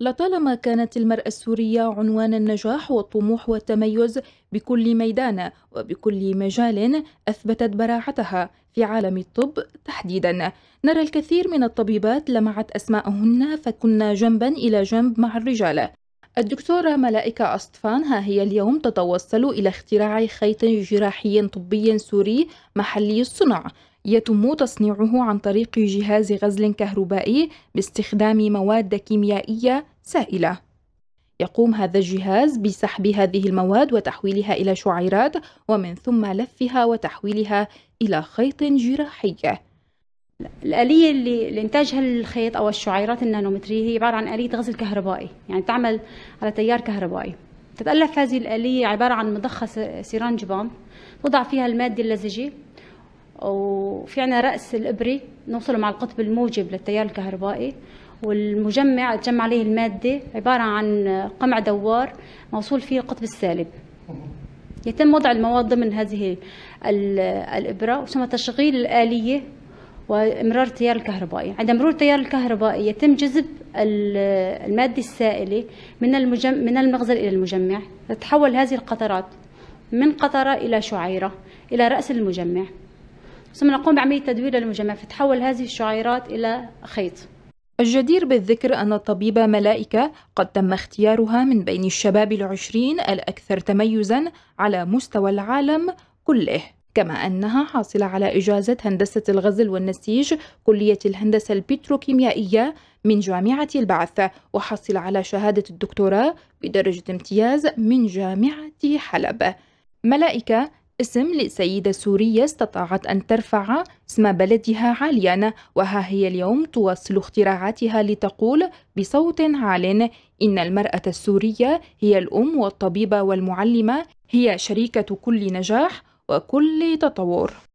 لطالما كانت المرأة السورية عنوان النجاح والطموح والتميز بكل ميدان وبكل مجال أثبتت براعتها في عالم الطب تحديدا نرى الكثير من الطبيبات لمعت أسماءهن فكنا جنبا إلى جنب مع الرجال الدكتورة ملائكة أصطفان ها هي اليوم تتوصل إلى اختراع خيط جراحي طبي سوري محلي الصنع يتم تصنيعه عن طريق جهاز غزل كهربائي باستخدام مواد كيميائية سائلة. يقوم هذا الجهاز بسحب هذه المواد وتحويلها إلى شعيرات ومن ثم لفها وتحويلها إلى خيط جراحي. الآلية اللي لإنتاجها الخيط أو الشعيرات النانومترية هي عبارة عن آلية غزل كهربائي، يعني تعمل على تيار كهربائي. تتألف هذه الآلية عبارة عن مضخة سيرانج بام توضع فيها المادة اللزجة وفي عنا رأس الإبري نوصله مع القطب الموجب للتيار الكهربائي والمجمع تجمع عليه المادة عبارة عن قمع دوار موصول فيه القطب السالب يتم وضع المواد ضمن هذه الإبرة وثم تشغيل الآلية وامرار التيار الكهربائي عند مرور التيار الكهربائي يتم جذب المادة السائلة من المجم... من المغزل إلى المجمع تتحول هذه القطرات من قطرة إلى شعيرة إلى رأس المجمع ثم نقوم بعملية تدوير للمجمع فتحول هذه الشعيرات إلى خيط الجدير بالذكر أن الطبيبة ملائكة قد تم اختيارها من بين الشباب العشرين الأكثر تميزا على مستوى العالم كله كما أنها حاصلة على إجازة هندسة الغزل والنسيج كلية الهندسة البتروكيميائية من جامعة البعث وحصل على شهادة الدكتوراه بدرجة امتياز من جامعة حلب ملائكة اسم لسيدة سورية استطاعت أن ترفع اسم بلدها عاليا وها هي اليوم تواصل اختراعاتها لتقول بصوت عال إن المرأة السورية هي الأم والطبيبة والمعلمة هي شريكة كل نجاح وكل تطور